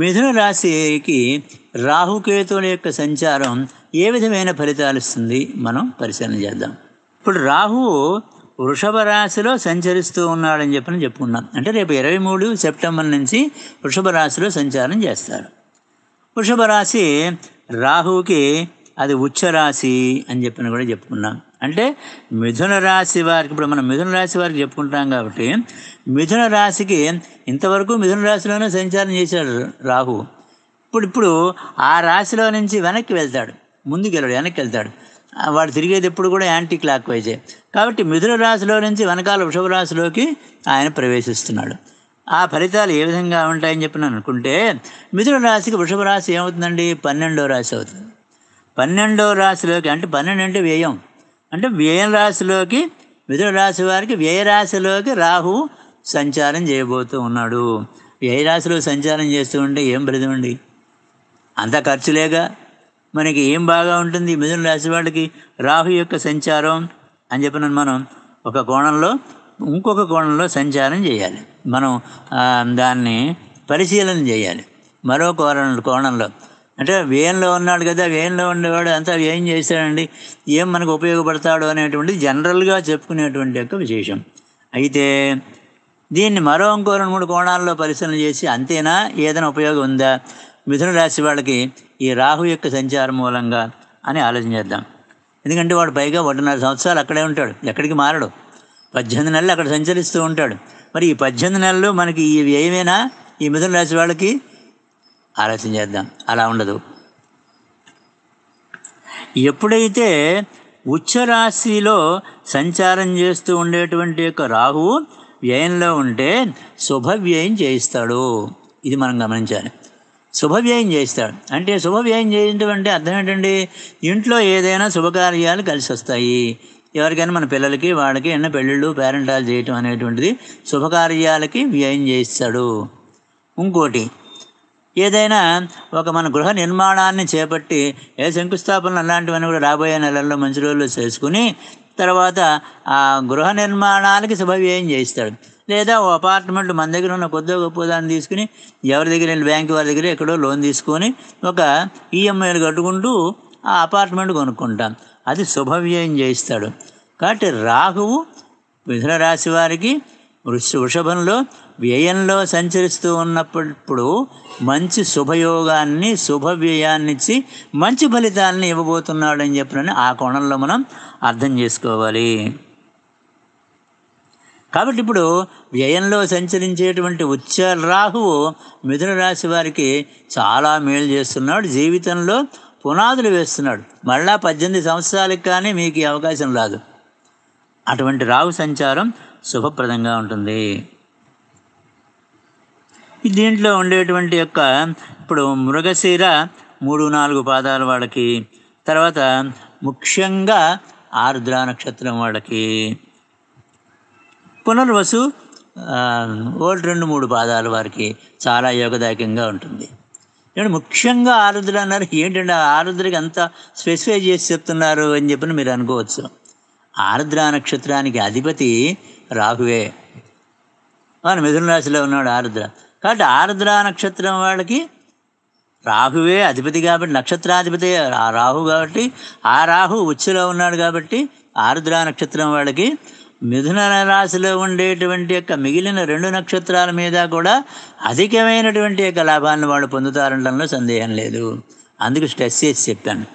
మిథున రాశికి రాహుకేతువుల యొక్క సంచారం ఏ విధమైన ఫలితాలు ఇస్తుంది మనం పరిశీలన చేద్దాం ఇప్పుడు రాహు వృషభ రాశిలో సంచరిస్తూ ఉన్నాడని చెప్పని చెప్పుకున్నాం అంటే రేపు ఇరవై మూడు సెప్టెంబర్ నుంచి వృషభ రాశిలో సంచారం చేస్తారు వృషభ రాశి రాహుకి అది ఉచ్చరాశి రాశి అని చెప్పని కూడా చెప్పుకున్నాం అంటే మిథున రాశి వారికి ఇప్పుడు మనం మిథున రాశి వారికి చెప్పుకుంటాం కాబట్టి మిథున రాశికి ఇంతవరకు మిథున రాశిలోనే సంచారం చేశాడు రాహు ఇప్పుడు ఇప్పుడు ఆ రాశిలో నుంచి వెనక్కి వెళ్తాడు ముందుకు వెళ్ళాడు వెనక్కి వెళ్తాడు వాడు తిరిగేది ఎప్పుడు కూడా యాంటీ క్లాక్ వైజే కాబట్టి మిథున రాశిలో నుంచి వెనకాల వృషభ రాశిలోకి ఆయన ప్రవేశిస్తున్నాడు ఆ ఫలితాలు ఏ విధంగా ఉంటాయని చెప్పి నేను అనుకుంటే మిథున రాశికి వృషభ రాశి ఏమవుతుందండి పన్నెండో రాశి అవుతుంది పన్నెండో రాశిలోకి అంటే పన్నెండు అంటే వ్యయం అంటే వ్యయం రాశిలోకి మిథున రాశి వారికి వ్యయరాశిలోకి రాహు సంచారం చేయబోతూ ఉన్నాడు వ్యయరాశిలో సంచారం చేస్తూ ఉంటే ఏం బ్రదం అండి అంత ఖర్చులేగా మనకి ఏం బాగా ఉంటుంది మిథున రాశి వాళ్ళకి రాహు యొక్క సంచారం అని చెప్పిన మనం ఒక కోణంలో ఇంకొక కోణంలో సంచారం చేయాలి మనం దాన్ని పరిశీలన చేయాలి మరో కోణంలో కోణంలో అంటే వ్యయంలో ఉన్నాడు కదా వేయంలో ఉండేవాడు అంతా వ్యయం చేశాడండి ఏం మనకు ఉపయోగపడతాడు అనేటువంటి జనరల్గా చెప్పుకునేటువంటి యొక్క విశేషం అయితే దీన్ని మరో ఇంకో రెండు మూడు కోణాల్లో పరిశీలన చేసి అంతేనా ఏదైనా ఉపయోగం ఉందా మిథున రాశి వాళ్ళకి ఈ రాహు యొక్క సంచారం మూలంగా అని ఆలోచన చేద్దాం ఎందుకంటే వాడు పైగా ఒకటిన్నర సంవత్సరాలు అక్కడే ఉంటాడు ఎక్కడికి మారడు పద్దెనిమిది నెలలు అక్కడ సంచరిస్తూ ఉంటాడు మరి ఈ పద్దెనిమిది నెలలు మనకి ఈ వ్యయమేనా ఈ మిథున రాశి వాళ్ళకి ఆలస్యం చేద్దాం అలా ఉండదు ఎప్పుడైతే ఉచ్చరాశిలో సంచారం చేస్తూ ఉండేటువంటి యొక్క రాహువు వ్యయంలో ఉంటే శుభవ్యయం చేయిస్తాడు ఇది మనం గమనించాలి శుభవ్యయం చేయిస్తాడు అంటే శుభవ్యయం వ్యయం అంటే అర్థం ఏంటండి ఇంట్లో ఏదైనా శుభకార్యాలు కలిసి వస్తాయి ఎవరికైనా మన పిల్లలకి వాళ్ళకి ఎన్న పెళ్ళిళ్ళు పేరెంటాలు చేయటం అనేటువంటిది శుభకార్యాలకి వ్యయం చేయిస్తాడు ఇంకోటి ఏదైనా ఒక మన గృహ నిర్మాణాన్ని చేపట్టి ఏ శంకుస్థాపనలు అలాంటివన్నీ కూడా రాబోయే నెలల్లో మంచి రోజుల్లో చేసుకుని తర్వాత ఆ గృహ నిర్మాణాలకి శుభవ్యయం చేయిస్తాడు లేదా ఓ అపార్ట్మెంట్ మన దగ్గర ఉన్న కొద్ది గొప్ప దాన్ని తీసుకుని ఎవరి దగ్గర బ్యాంక్ వారి దగ్గర ఎక్కడో లోన్ తీసుకొని ఒక ఈఎంఐలు కట్టుకుంటూ ఆ అపార్ట్మెంట్ కొనుక్కుంటాం అది శుభవ్యయం చేయిస్తాడు కాబట్టి రాహువు మిథున రాశి వారికి వృషభంలో వ్యయంలో సంచరిస్తూ ఉన్నప్పుడు మంచి శుభయోగాన్ని శుభ వ్యయాన్నిచ్చి మంచి ఫలితాలని ఇవ్వబోతున్నాడు అని ఆ కోణంలో మనం అర్థం చేసుకోవాలి కాబట్టి ఇప్పుడు వ్యయంలో సంచరించేటువంటి ఉచ్చ రాహువు మిథున రాశి వారికి చాలా మేలు చేస్తున్నాడు జీవితంలో పునాదులు వేస్తున్నాడు మళ్ళా పద్దెనిమిది సంవత్సరాలకు కానీ మీకు అవకాశం రాదు అటువంటి రాహు సంచారం శుభప్రదంగా ఉంటుంది దీంట్లో ఉండేటువంటి యొక్క ఇప్పుడు మృగశీర మూడు నాలుగు పాదాల వాళ్ళకి తర్వాత ముఖ్యంగా ఆర్ద్ర నక్షత్రం వాళ్ళకి పునర్వసు ఓల్డ్ రెండు మూడు పాదాలు వారికి చాలా యోగదాయకంగా ఉంటుంది నేను ముఖ్యంగా ఆరుద్ర అన్నారు ఏంటంటే ఆరుద్రకి అంత స్పెసిఫై చేసి చెప్తున్నారు అని చెప్పి మీరు అనుకోవచ్చు ఆర్ద్ర నక్షత్రానికి అధిపతి రాహువే వాడు మిథున రాశిలో ఉన్నాడు ఆరుద్ర కాబట్టి ఆరుద్ర నక్షత్రం వాళ్ళకి రాహువే అధిపతి కాబట్టి నక్షత్రాధిపతి ఆ రాహు కాబట్టి ఆ రాహు ఉచ్చులో ఉన్నాడు కాబట్టి ఆరుద్ర నక్షత్రం వాళ్ళకి మిథున రాశిలో ఉండేటువంటి యొక్క మిగిలిన రెండు నక్షత్రాల మీద కూడా అధికమైనటువంటి యొక్క లాభాలను వాళ్ళు పొందుతారనడంలో సందేహం లేదు అందుకు స్ట్రెస్ చేసి చెప్పాను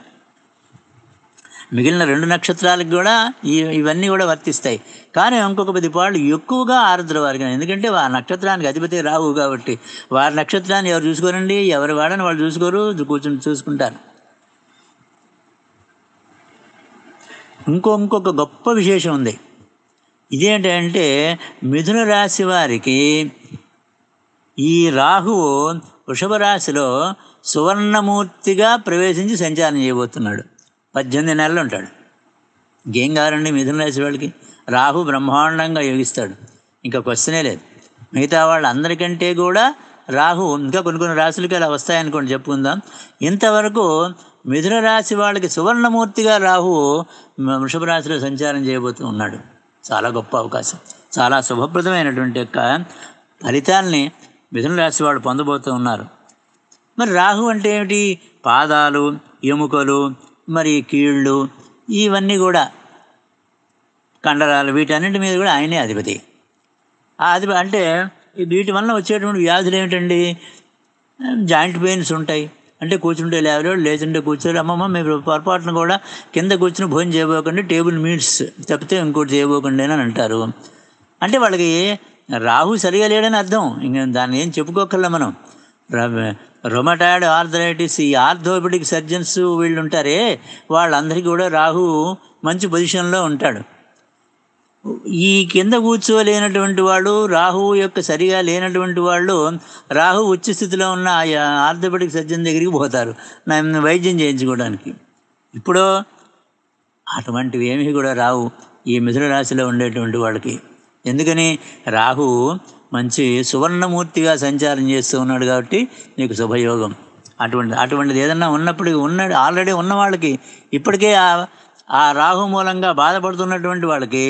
మిగిలిన రెండు నక్షత్రాలకు కూడా ఇవన్నీ కూడా వర్తిస్తాయి కానీ ఇంకొక పది పాళ్ళు ఎక్కువగా ఆరుద్ర వారికి ఎందుకంటే ఆ నక్షత్రానికి అధిపతి రావు కాబట్టి వారి నక్షత్రాన్ని ఎవరు చూసుకోరండి ఎవరు వాడని వాళ్ళు చూసుకోరు కూర్చుని చూసుకుంటారు ఇంకో ఇంకొక గొప్ప విశేషం ఉంది ఇదేంటంటే మిథున రాశి వారికి ఈ రాహువు వృషభ రాశిలో సువర్ణమూర్తిగా ప్రవేశించి సంచారం చేయబోతున్నాడు పద్దెనిమిది నెలలు ఉంటాడు ఇంకేం కావాలండి మిథున రాశి వాళ్ళకి రాహు బ్రహ్మాండంగా యోగిస్తాడు ఇంకా క్వశ్చనే లేదు మిగతా వాళ్ళందరికంటే కూడా రాహు ఇంకా కొన్ని కొన్ని రాశులకి అలా వస్తాయనుకోండి చెప్పుకుందాం ఇంతవరకు మిథున రాశి వాళ్ళకి సువర్ణమూర్తిగా రాహు వృషభ రాశిలో సంచారం చేయబోతూ ఉన్నాడు చాలా గొప్ప అవకాశం చాలా శుభప్రదమైనటువంటి యొక్క ఫలితాల్ని మిథున రాశి వాళ్ళు పొందబోతూ ఉన్నారు మరి రాహు అంటే ఏమిటి పాదాలు ఎముకలు మరి కీళ్ళు ఇవన్నీ కూడా కండరాలు వీటన్నింటి మీద కూడా ఆయనే అధిపతి ఆ అధిపతి అంటే వీటి వల్ల వచ్చేటువంటి వ్యాధులు ఏమిటండి జాయింట్ పెయిన్స్ ఉంటాయి అంటే కూర్చుంటే లేవలేడు లేచుంటే కూర్చోరు అమ్మమ్మ మీరు పొరపాటును కూడా కింద కూర్చుని భోజనం చేయబోకండి టేబుల్ మీట్స్ తప్పితే ఇంకోటి చేయబోకండి అని అంటారు అంటే వాళ్ళకి రాహు సరిగా లేడని అర్థం ఇంకా దాన్ని ఏం చెప్పుకోకల్లా మనం రొమటాయిడ్ ఆర్థరైటిస్ ఈ ఆర్థోపెడిక్ సర్జన్స్ వీళ్ళు ఉంటారే వాళ్ళందరికీ కూడా రాహు మంచి పొజిషన్లో ఉంటాడు ఈ కింద కూర్చోలేనటువంటి వాళ్ళు రాహువు యొక్క సరిగా లేనటువంటి వాళ్ళు రాహు ఉచ్చ స్థితిలో ఉన్న ఆర్థోపెడిక్ సర్జన్ దగ్గరికి పోతారు వైద్యం చేయించుకోవడానికి ఇప్పుడు అటువంటివి ఏమీ కూడా రావు ఈ మిథున రాశిలో ఉండేటువంటి వాళ్ళకి ఎందుకని రాహు మంచి సువర్ణమూర్తిగా సంచారం చేస్తూ ఉన్నాడు కాబట్టి నీకు శుభయోగం అటువంటి అటువంటిది ఏదన్నా ఉన్నప్పుడు ఉన్నాడు ఆల్రెడీ ఉన్న వాళ్ళకి ఇప్పటికే ఆ ఆ రాహు మూలంగా బాధపడుతున్నటువంటి వాళ్ళకి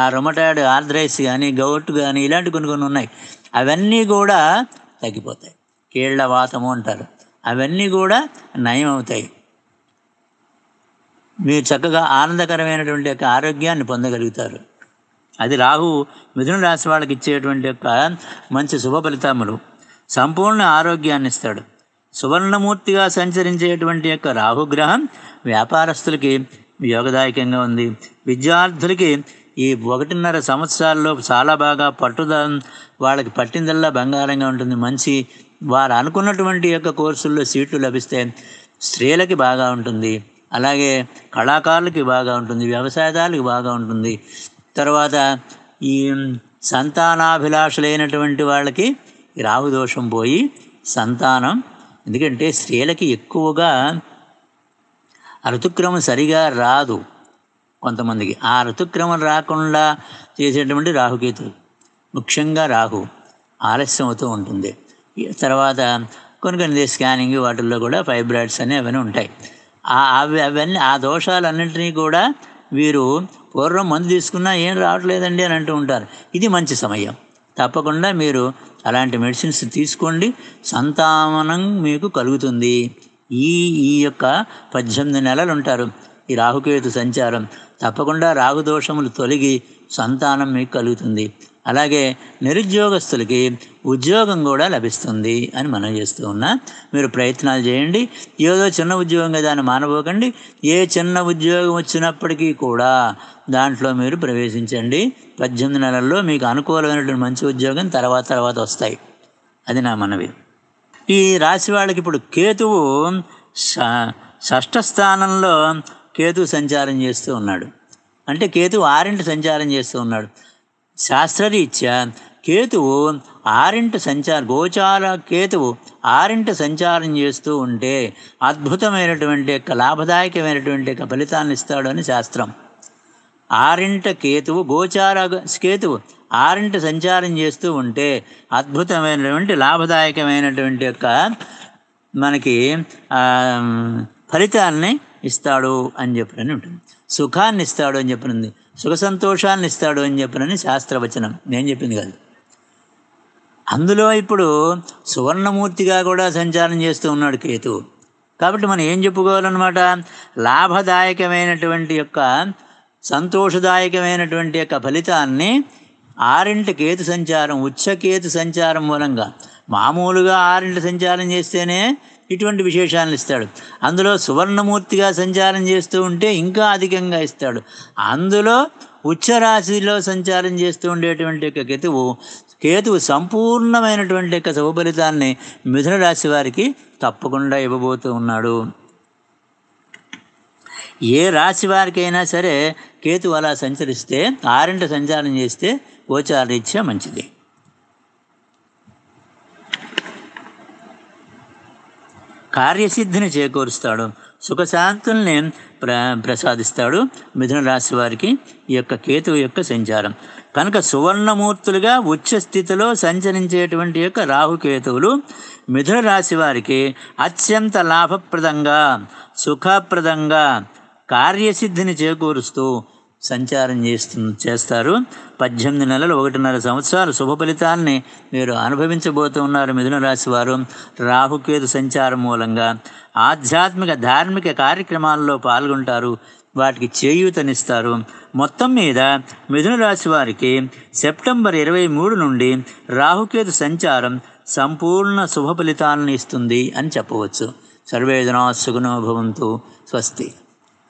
ఆ రొమటాయిడ్ ఆర్థరైస్ కానీ గౌట్ కానీ ఇలాంటి కొన్ని కొన్ని ఉన్నాయి అవన్నీ కూడా తగ్గిపోతాయి కీళ్ళ వాతము అంటారు అవన్నీ కూడా నయం అవుతాయి మీరు చక్కగా ఆనందకరమైనటువంటి యొక్క ఆరోగ్యాన్ని పొందగలుగుతారు అది రాహు మిథున రాశి వాళ్ళకి ఇచ్చేటువంటి యొక్క మంచి శుభ ఫలితములు సంపూర్ణ ఆరోగ్యాన్ని ఇస్తాడు సువర్ణమూర్తిగా సంచరించేటువంటి యొక్క రాహుగ్రహం వ్యాపారస్తులకి యోగదాయకంగా ఉంది విద్యార్థులకి ఈ ఒకటిన్నర సంవత్సరాల్లో చాలా బాగా పట్టుద వాళ్ళకి పట్టిందల్లా బంగారంగా ఉంటుంది మంచి వారు అనుకున్నటువంటి యొక్క కోర్సుల్లో సీట్లు లభిస్తే స్త్రీలకి బాగా ఉంటుంది అలాగే కళాకారులకి బాగా ఉంటుంది వ్యవసాయదారులకి బాగా ఉంటుంది తర్వాత ఈ సంతానాభిలాషులైనటువంటి వాళ్ళకి రాహుదోషం పోయి సంతానం ఎందుకంటే స్త్రీలకి ఎక్కువగా ఋతుక్రమం సరిగా రాదు కొంతమందికి ఆ ఋతుక్రమం రాకుండా చేసేటువంటి రాహుకేతులు ముఖ్యంగా రాహు ఆలస్యం అవుతూ ఉంటుంది తర్వాత కొన్ని కొన్ని స్కానింగ్ వాటిల్లో కూడా ఫైబ్రాయిడ్స్ అనేవి అవన్నీ ఉంటాయి అవన్నీ ఆ దోషాలన్నింటినీ కూడా వీరు పూర్వం మందు తీసుకున్నా ఏం రావట్లేదండి అని అంటూ ఉంటారు ఇది మంచి సమయం తప్పకుండా మీరు అలాంటి మెడిసిన్స్ తీసుకోండి సంతానం మీకు కలుగుతుంది ఈ ఈ యొక్క పద్దెనిమిది నెలలు ఉంటారు ఈ రాహుకేతు సంచారం తప్పకుండా దోషములు తొలగి సంతానం మీకు కలుగుతుంది అలాగే నిరుద్యోగస్తులకి ఉద్యోగం కూడా లభిస్తుంది అని మనం చేస్తూ ఉన్నా మీరు ప్రయత్నాలు చేయండి ఏదో చిన్న ఉద్యోగం కదా అని మానబోకండి ఏ చిన్న ఉద్యోగం వచ్చినప్పటికీ కూడా దాంట్లో మీరు ప్రవేశించండి పద్దెనిమిది నెలల్లో మీకు అనుకూలమైనటువంటి మంచి ఉద్యోగం తర్వాత తర్వాత వస్తాయి అది నా మనవి ఈ రాశి వాళ్ళకి ఇప్పుడు కేతువు షష్ఠ స్థానంలో కేతు సంచారం చేస్తూ ఉన్నాడు అంటే కేతు ఆరింటి సంచారం చేస్తూ ఉన్నాడు శాస్త్రరీత్యా కేతువు ఆరింటి సంచార గోచార కేతువు ఆరింటి సంచారం చేస్తూ ఉంటే అద్భుతమైనటువంటి యొక్క లాభదాయకమైనటువంటి యొక్క ఫలితాన్ని ఇస్తాడు అని శాస్త్రం ఆరింట కేతువు గోచార కేతువు ఆరింటి సంచారం చేస్తూ ఉంటే అద్భుతమైనటువంటి లాభదాయకమైనటువంటి యొక్క మనకి ఫలితాన్ని ఇస్తాడు అని చెప్పని ఉంటుంది సుఖాన్ని ఇస్తాడు అని చెప్పినది సుఖ సంతోషాన్ని ఇస్తాడు అని చెప్పినని శాస్త్రవచనం నేను చెప్పింది కాదు అందులో ఇప్పుడు సువర్ణమూర్తిగా కూడా సంచారం చేస్తూ ఉన్నాడు కేతు కాబట్టి మనం ఏం చెప్పుకోవాలన్నమాట లాభదాయకమైనటువంటి యొక్క సంతోషదాయకమైనటువంటి యొక్క ఫలితాన్ని ఆరింటి కేతు సంచారం ఉచ్చకేతు సంచారం మూలంగా మామూలుగా ఆరింటి సంచారం చేస్తేనే ఇటువంటి విశేషాలను ఇస్తాడు అందులో సువర్ణమూర్తిగా సంచారం చేస్తూ ఉంటే ఇంకా అధికంగా ఇస్తాడు అందులో ఉచ్చరాశిలో సంచారం చేస్తూ ఉండేటువంటి యొక్క కేతువు కేతువు సంపూర్ణమైనటువంటి యొక్క శుభఫలితాన్ని మిథున రాశి వారికి తప్పకుండా ఇవ్వబోతూ ఉన్నాడు ఏ రాశి వారికైనా సరే కేతు అలా సంచరిస్తే ఆరింట సంచారం చేస్తే గోచారీత్యా మంచిది కార్యసిద్ధిని చేకూరుస్తాడు సుఖశాంతుల్ని ప్ర ప్రసాదిస్తాడు మిథున రాశి వారికి ఈ యొక్క కేతువు యొక్క సంచారం కనుక సువర్ణమూర్తులుగా ఉచ్చ స్థితిలో సంచరించేటువంటి యొక్క రాహుకేతువులు మిథున రాశి వారికి అత్యంత లాభప్రదంగా సుఖప్రదంగా కార్యసిద్ధిని చేకూరుస్తూ సంచారం చేస్తు చేస్తారు పద్దెనిమిది నెలలు ఒకటిన్నర సంవత్సరాలు శుభ ఫలితాన్ని మీరు అనుభవించబోతున్నారు మిథున రాశి వారు రాహుకేతు సంచారం మూలంగా ఆధ్యాత్మిక ధార్మిక కార్యక్రమాల్లో పాల్గొంటారు వాటికి చేయూతనిస్తారు మొత్తం మీద మిథున రాశి వారికి సెప్టెంబర్ ఇరవై మూడు నుండి రాహుకేతు సంచారం సంపూర్ణ శుభ ఫలితాలను ఇస్తుంది అని చెప్పవచ్చు సర్వేదనా సుగుణోభవంతో స్వస్తి